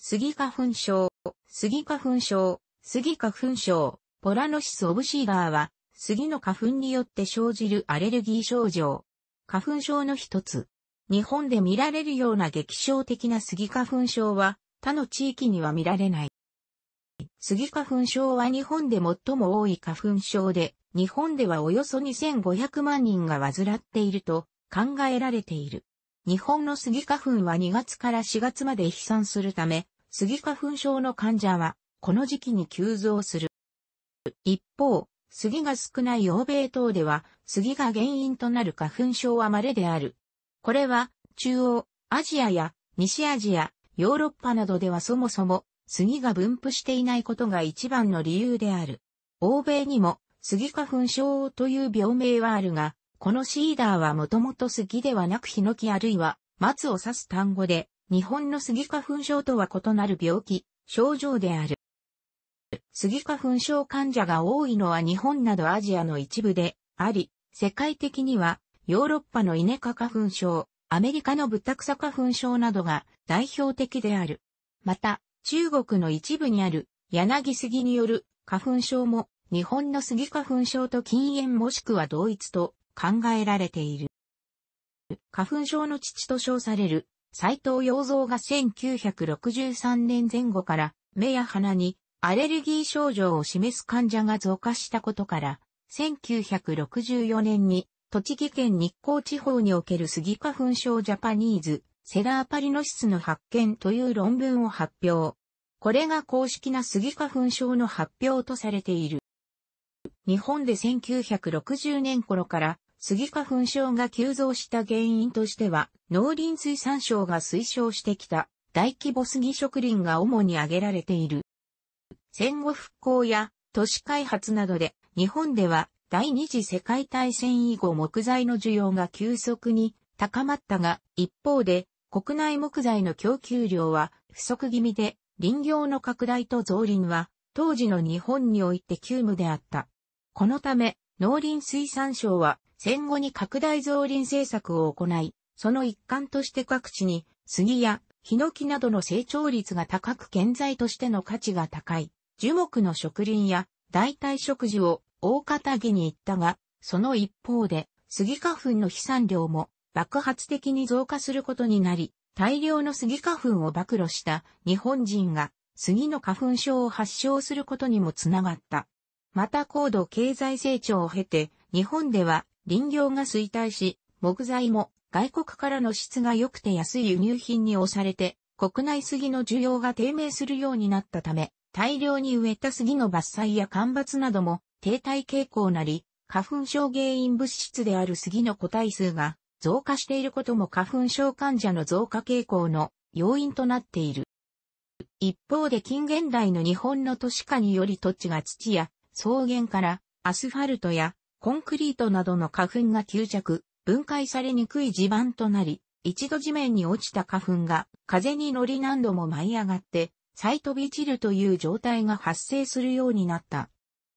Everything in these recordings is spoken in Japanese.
スギ花粉症、スギ花粉症、スギ花粉症、ポラノシスオブシーガーは、スギの花粉によって生じるアレルギー症状。花粉症の一つ。日本で見られるような劇症的なスギ花粉症は、他の地域には見られない。スギ花粉症は日本で最も多い花粉症で、日本ではおよそ2500万人が患っていると考えられている。日本のスギ花粉は2月から4月まで飛散するため、スギ花粉症の患者は、この時期に急増する。一方、杉が少ない欧米等では、杉が原因となる花粉症は稀である。これは、中央、アジアや西アジア、ヨーロッパなどではそもそも、杉が分布していないことが一番の理由である。欧米にも、杉花粉症という病名はあるが、このシーダーはもともと杉ではなくヒノキあるいは松を指す単語で、日本の杉花粉症とは異なる病気、症状である。杉花粉症患者が多いのは日本などアジアの一部であり、世界的にはヨーロッパのイネ科花粉症、アメリカのブタクサ花粉症などが代表的である。また、中国の一部にある柳杉による花粉症も日本の杉花粉症と禁煙もしくは同一と考えられている。花粉症の父と称される斎藤洋蔵が1963年前後から目や鼻にアレルギー症状を示す患者が増加したことから、1964年に栃木県日光地方における杉花粉症ジャパニーズセラーパリノシスの発見という論文を発表。これが公式な杉花粉症の発表とされている。日本で1960年頃から杉花粉症が急増した原因としては、農林水産省が推奨してきた大規模杉植林が主に挙げられている。戦後復興や都市開発などで日本では第二次世界大戦以後木材の需要が急速に高まったが、一方で国内木材の供給量は不足気味で林業の拡大と増林は当時の日本において急務であった。このため農林水産省は戦後に拡大増林政策を行い、その一環として各地に杉やヒノキなどの成長率が高く建材としての価値が高い樹木の植林や代替植樹を大堅木に行ったが、その一方で杉花粉の飛散量も爆発的に増加することになり、大量の杉花粉を暴露した日本人が杉の花粉症を発症することにもつながった。また高度経済成長を経て、日本では林業が衰退し、木材も外国からの質が良くて安い輸入品に押されて、国内杉の需要が低迷するようになったため、大量に植えた杉の伐採や干ばつなども停滞傾向なり、花粉症原因物質である杉の個体数が増加していることも花粉症患者の増加傾向の要因となっている。一方で近現代の日本の都市化により土地が土や草原からアスファルトやコンクリートなどの花粉が吸着、分解されにくい地盤となり、一度地面に落ちた花粉が風に乗り何度も舞い上がって、再飛び散るという状態が発生するようになった。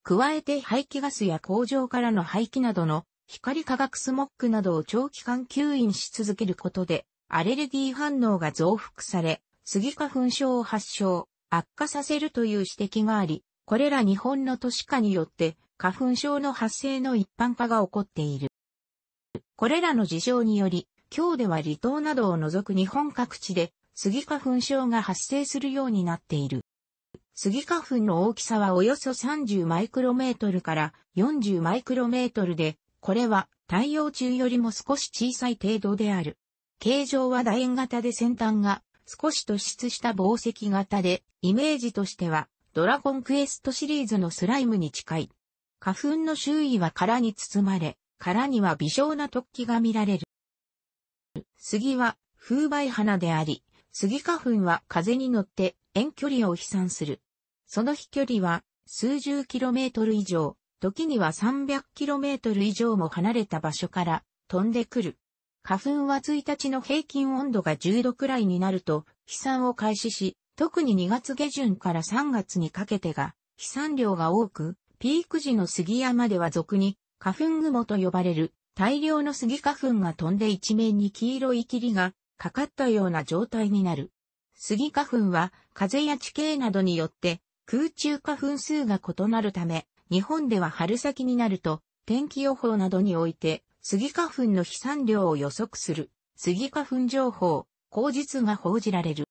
加えて排気ガスや工場からの排気などの光化学スモックなどを長期間吸引し続けることで、アレルギー反応が増幅され、スギ花粉症を発症、悪化させるという指摘があり、これら日本の都市化によって花粉症の発生の一般化が起こっている。これらの事象により、今日では離島などを除く日本各地で、スギ花粉症が発生するようになっている。スギ花粉の大きさはおよそ30マイクロメートルから40マイクロメートルで、これは太陽中よりも少し小さい程度である。形状は楕円型で先端が少し突出した宝石型で、イメージとしてはドラゴンクエストシリーズのスライムに近い。花粉の周囲は殻に包まれ、殻には微小な突起が見られる。杉は風媒花であり、杉花粉は風に乗って遠距離を飛散する。その飛距離は数十キロメートル以上、時には300キロメートル以上も離れた場所から飛んでくる。花粉は1日の平均温度が10度くらいになると飛散を開始し、特に2月下旬から3月にかけてが飛散量が多く、ピーク時の杉山では俗に花粉雲と呼ばれる大量の杉花粉が飛んで一面に黄色い霧がかかったような状態になる。杉花粉は風や地形などによって空中花粉数が異なるため、日本では春先になると天気予報などにおいて杉花粉の飛散量を予測する杉花粉情報、口実が報じられる。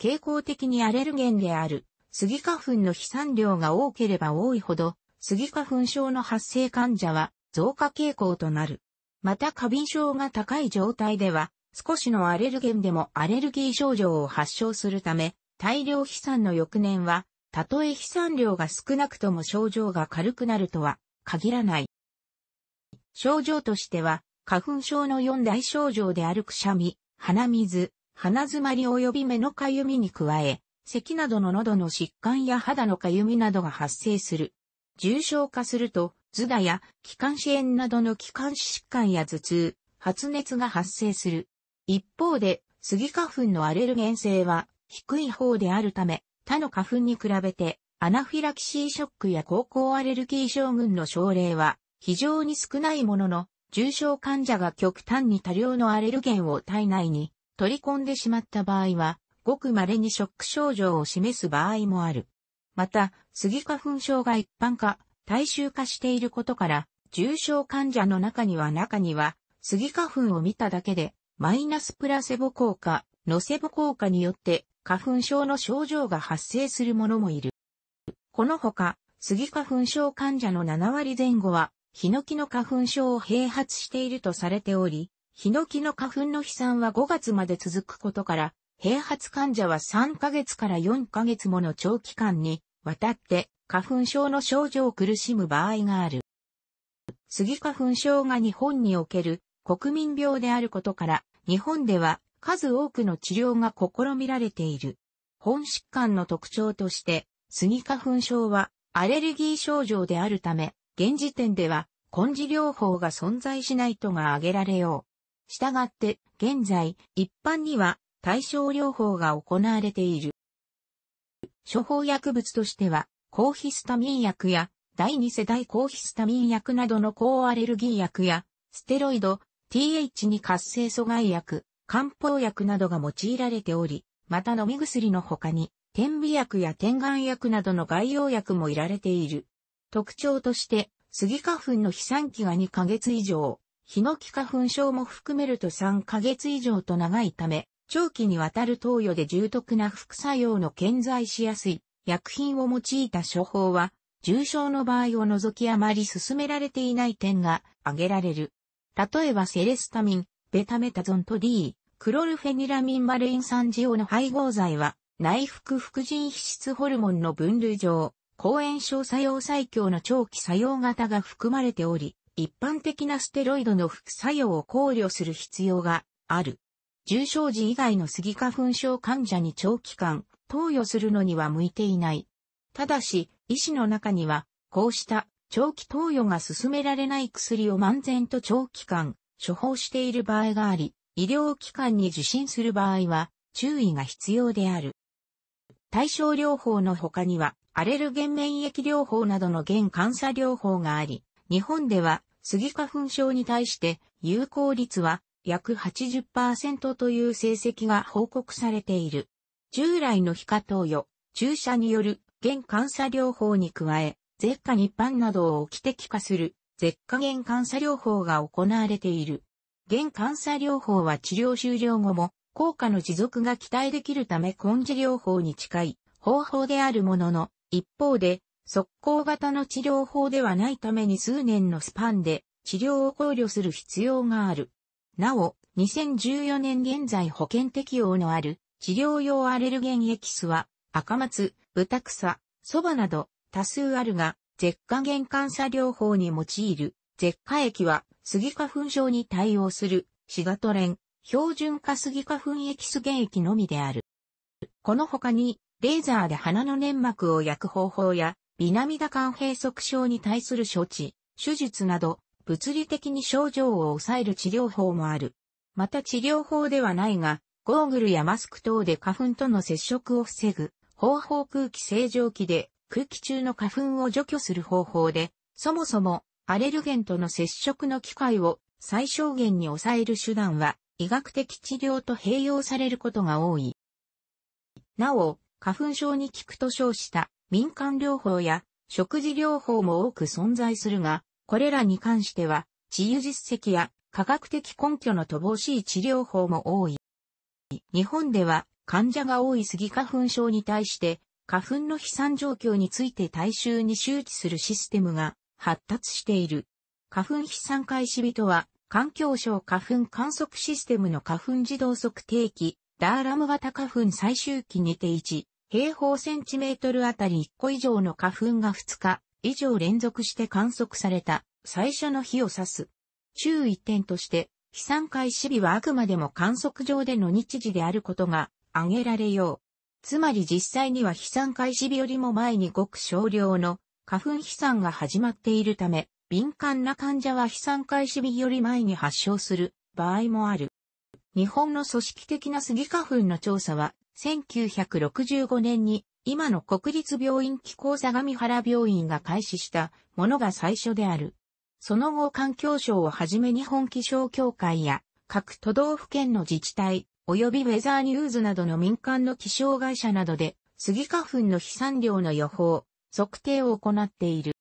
傾向的にアレルゲンであるスギ花粉の飛散量が多ければ多いほど、スギ花粉症の発生患者は増加傾向となる。また過敏症が高い状態では、少しのアレルゲンでもアレルギー症状を発症するため、大量飛散の翌年は、たとえ飛散量が少なくとも症状が軽くなるとは限らない。症状としては、花粉症の4大症状であるくしゃみ、鼻水、鼻づまり及び目のかゆみに加え、咳などの喉の疾患や肌のかゆみなどが発生する。重症化すると、頭だや気管支炎などの気管支疾患や頭痛、発熱が発生する。一方で、スギ花粉のアレルゲン性は低い方であるため、他の花粉に比べてアナフィラキシーショックや高校アレルギー症群の症例は非常に少ないものの、重症患者が極端に多量のアレルゲンを体内に取り込んでしまった場合は、ごく稀にショック症状を示す場合もある。また、杉花粉症が一般化、大衆化していることから、重症患者の中には中には、杉花粉を見ただけで、マイナスプラセボ効果、ノセボ効果によって、花粉症の症状が発生する者もいる。このほか、杉花粉症患者の7割前後は、ヒノキの花粉症を併発しているとされており、ヒノキの花粉の飛散は5月まで続くことから、併発患者は3ヶ月から4ヶ月もの長期間にわたって花粉症の症状を苦しむ場合がある。スギ花粉症が日本における国民病であることから日本では数多くの治療が試みられている。本疾患の特徴としてスギ花粉症はアレルギー症状であるため現時点では根治療法が存在しないとが挙げられよう。したがって現在一般には対症療法が行われている。処方薬物としては、抗ヒスタミン薬や、第2世代抗ヒスタミン薬などの抗アレルギー薬や、ステロイド、TH2 活性阻害薬、漢方薬などが用いられており、また飲み薬の他に、点鼻薬や点眼薬などの外用薬もいられている。特徴として、スギ花粉の飛散期が2ヶ月以上、ヒノキ花粉症も含めると3ヶ月以上と長いため、長期にわたる投与で重篤な副作用の顕在しやすい薬品を用いた処方は、重症の場合を除きあまり進められていない点が挙げられる。例えばセレスタミン、ベタメタゾンと D、クロルフェニラミンマレイン酸ジオの配合剤は、内服副腎皮質ホルモンの分類上、抗炎症作用最強の長期作用型が含まれており、一般的なステロイドの副作用を考慮する必要がある。重症時以外のスギ花粉症患者に長期間投与するのには向いていない。ただし、医師の中には、こうした長期投与が進められない薬を漫然と長期間処方している場合があり、医療機関に受診する場合は注意が必要である。対症療法の他には、アレルゲン免疫療法などの原感作療法があり、日本では、スギ花粉症に対して有効率は約80%という成績が報告されている。従来の皮下投与、注射による原感作療法に加え、舌下日般などを起的化する舌下原感作療法が行われている。原感作療法は治療終了後も効果の持続が期待できるため根治療法に近い方法であるものの、一方で速攻型の治療法ではないために数年のスパンで治療を考慮する必要がある。なお、2014年現在保険適用のある治療用アレルゲンエキスは赤松、豚草、蕎麦など多数あるが、舌下玄関作療法に用いる舌下液はスギ花粉症に対応するシガトレン、標準化スギ花粉エキス原液のみである。この他に、レーザーで鼻の粘膜を焼く方法や、ビナミダ管閉塞症に対する処置、手術など、物理的に症状を抑える治療法もある。また治療法ではないが、ゴーグルやマスク等で花粉との接触を防ぐ、方法空気清浄機で空気中の花粉を除去する方法で、そもそもアレルゲンとの接触の機会を最小限に抑える手段は医学的治療と併用されることが多い。なお、花粉症に効くと称した民間療法や食事療法も多く存在するが、これらに関しては、治癒実績や科学的根拠の乏しい治療法も多い。日本では患者が多いスギ花粉症に対して、花粉の飛散状況について大衆に周知するシステムが発達している。花粉飛散開始日とは、環境省花粉観測システムの花粉自動測定器、ダーラム型花粉最終期にて1、平方センチメートルあたり1個以上の花粉が2日、以上連続して観測された最初の日を指す。注意点として、飛散開始日はあくまでも観測上での日時であることが挙げられよう。つまり実際には飛散開始日よりも前にごく少量の花粉飛散が始まっているため、敏感な患者は飛散開始日より前に発症する場合もある。日本の組織的な杉花粉の調査は1965年に今の国立病院機構相模原病院が開始したものが最初である。その後環境省をはじめ日本気象協会や各都道府県の自治体、及びウェザーニューズなどの民間の気象会社などで、スギ花粉の飛散量の予報、測定を行っている。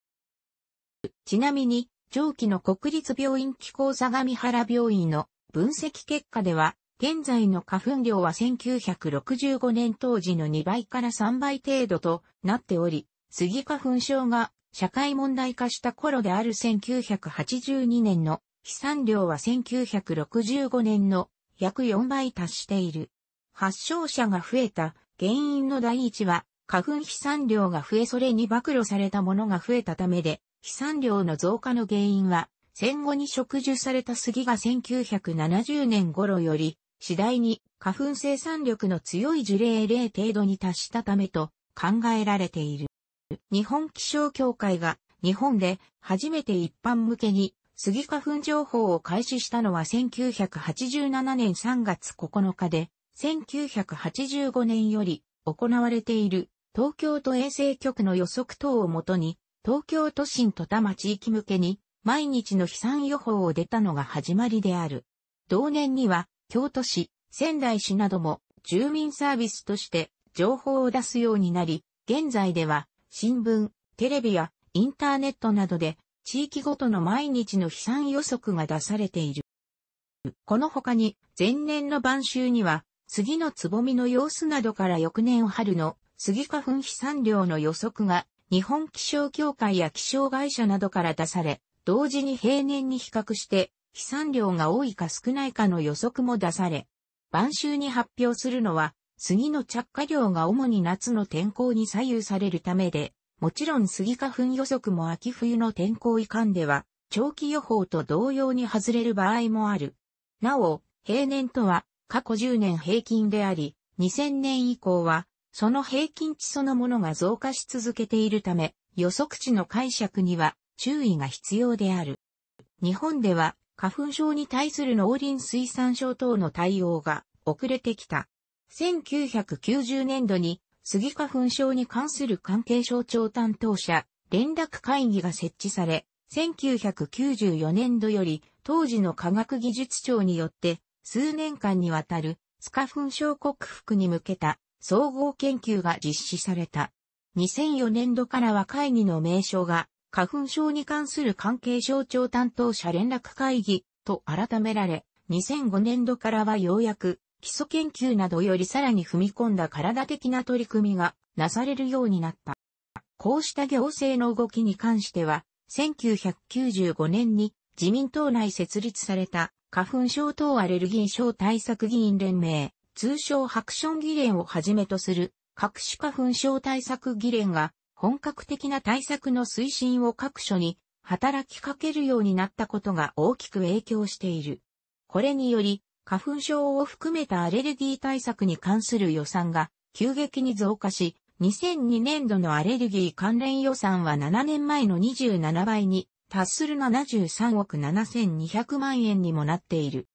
ちなみに、上記の国立病院機構相模原病院の分析結果では、現在の花粉量は1965年当時の2倍から3倍程度となっており、杉花粉症が社会問題化した頃である1982年の飛散量は1965年の約4倍達している。発症者が増えた原因の第一は花粉飛散量が増えそれに暴露されたものが増えたためで、飛散量の増加の原因は戦後に植樹された杉が1970年頃より次第に花粉生産力の強い樹齢0程度に達したためと考えられている。日本気象協会が日本で初めて一般向けに杉花粉情報を開始したのは1987年3月9日で、1985年より行われている東京都衛生局の予測等をもとに、東京都心と多摩地域向けに毎日の飛散予報を出たのが始まりである。同年には京都市、仙台市なども住民サービスとして情報を出すようになり、現在では新聞、テレビやインターネットなどで地域ごとの毎日の飛散予測が出されている。この他に前年の晩秋には杉のつぼみの様子などから翌年春の杉花粉飛散量の予測が日本気象協会や気象会社などから出され、同時に平年に比較して飛散量が多いか少ないかの予測も出され、晩秋に発表するのは、杉の着火量が主に夏の天候に左右されるためで、もちろん杉花粉予測も秋冬の天候以下では、長期予報と同様に外れる場合もある。なお、平年とは過去10年平均であり、2000年以降は、その平均値そのものが増加し続けているため、予測値の解釈には注意が必要である。日本では花粉症に対する農林水産省等の対応が遅れてきた。1990年度に、杉花粉症に関する関係省庁担当者、連絡会議が設置され、1994年度より当時の科学技術庁によって数年間にわたるスカ粉症克服に向けた総合研究が実施された。2004年度からは会議の名称が花粉症に関する関係省庁担当者連絡会議と改められ、2005年度からはようやく基礎研究などよりさらに踏み込んだ体的な取り組みがなされるようになった。こうした行政の動きに関しては、1995年に自民党内設立された花粉症等アレルギー症対策議員連盟、通称ハクション議連をはじめとする各種花粉症対策議連が本格的な対策の推進を各所に働きかけるようになったことが大きく影響している。これにより、花粉症を含めたアレルギー対策に関する予算が急激に増加し、2002年度のアレルギー関連予算は7年前の27倍に達する73億7200万円にもなっている。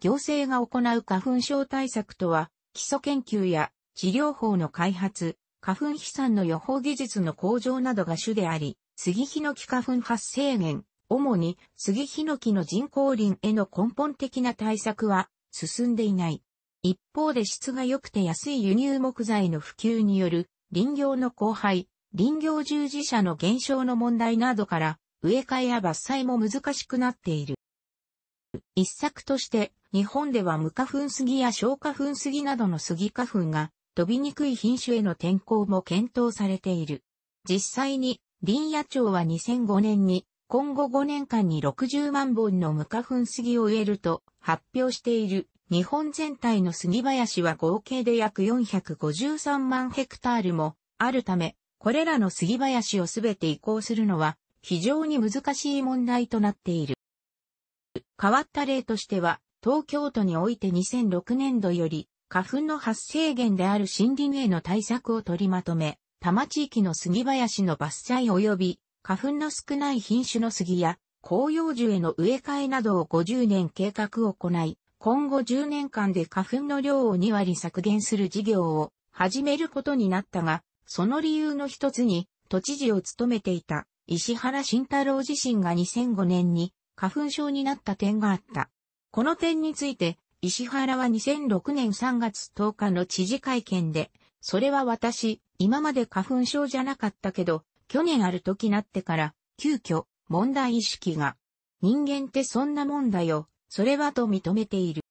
行政が行う花粉症対策とは、基礎研究や治療法の開発、花粉飛散の予報技術の向上などが主であり、杉ヒノキ花粉発生源、主に杉ヒノキの人工林への根本的な対策は進んでいない。一方で質が良くて安い輸入木材の普及による林業の荒廃、林業従事者の減少の問題などから植え替えや伐採も難しくなっている。一策として日本では無花粉杉や小花粉杉などの杉花粉が飛びにくい品種への転向も検討されている。実際に、林野庁は2005年に、今後5年間に60万本の無花粉杉を植えると発表している。日本全体の杉林は合計で約453万ヘクタールもあるため、これらの杉林をすべて移行するのは非常に難しい問題となっている。変わった例としては、東京都において2006年度より花粉の発生源である森林への対策を取りまとめ、多摩地域の杉林の伐採及び、花粉の少ない品種の杉や、紅葉樹への植え替えなどを50年計画を行い、今後10年間で花粉の量を2割削減する事業を始めることになったが、その理由の一つに、都知事を務めていた石原慎太郎自身が2005年に花粉症になった点があった。この点について、石原は2006年3月10日の知事会見で、それは私、今まで花粉症じゃなかったけど、去年ある時なってから、急遽、問題意識が、人間ってそんなもんだよ、それはと認めている。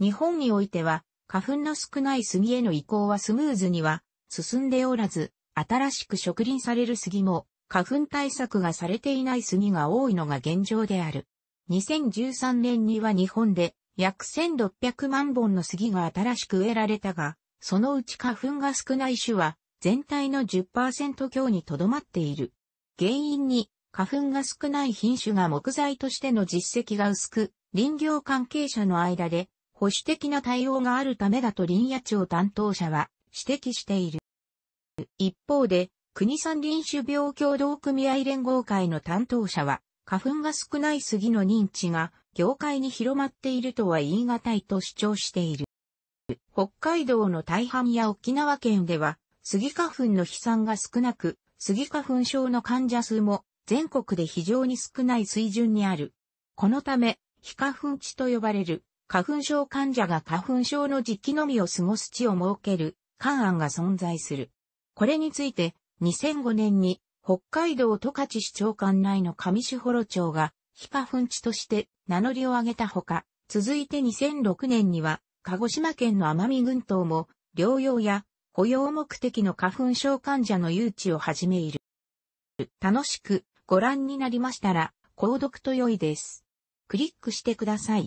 日本においては、花粉の少ない杉への移行はスムーズには進んでおらず、新しく植林される杉も、花粉対策がされていない杉が多いのが現状である。2013年には日本で約1600万本の杉が新しく植えられたが、そのうち花粉が少ない種は全体の10%強にとどまっている。原因に花粉が少ない品種が木材としての実績が薄く、林業関係者の間で保守的な対応があるためだと林野庁担当者は指摘している。一方で、国産林種病協同組合連合会の担当者は、花粉が少ない杉の認知が業界に広まっているとは言い難いと主張している。北海道の大半や沖縄県では、スギ花粉の飛散が少なく、スギ花粉症の患者数も全国で非常に少ない水準にある。このため、非花粉地と呼ばれる、花粉症患者が花粉症の時期のみを過ごす地を設ける、勘案が存在する。これについて、2005年に、北海道十勝市長官内の上士幌町が、非花粉地として名乗りを上げたほか、続いて2006年には、鹿児島県の奄美群島も、療養や雇用目的の花粉症患者の誘致を始めいる。楽しくご覧になりましたら、購読と良いです。クリックしてください。